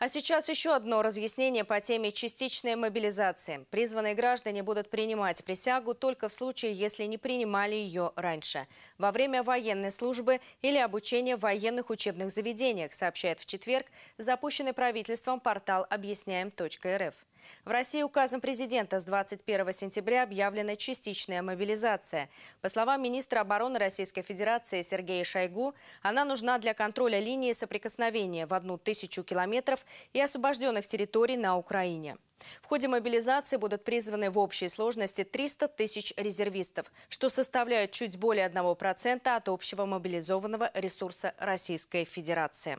А сейчас еще одно разъяснение по теме частичной мобилизации. Призванные граждане будут принимать присягу только в случае, если не принимали ее раньше. Во время военной службы или обучения в военных учебных заведениях, сообщает в четверг запущенный правительством портал «Объясняем.рф». В России указом президента с 21 сентября объявлена частичная мобилизация. По словам министра обороны Российской Федерации Сергея Шойгу, она нужна для контроля линии соприкосновения в одну тысячу километров и освобожденных территорий на Украине. В ходе мобилизации будут призваны в общей сложности 300 тысяч резервистов, что составляет чуть более 1% от общего мобилизованного ресурса Российской Федерации.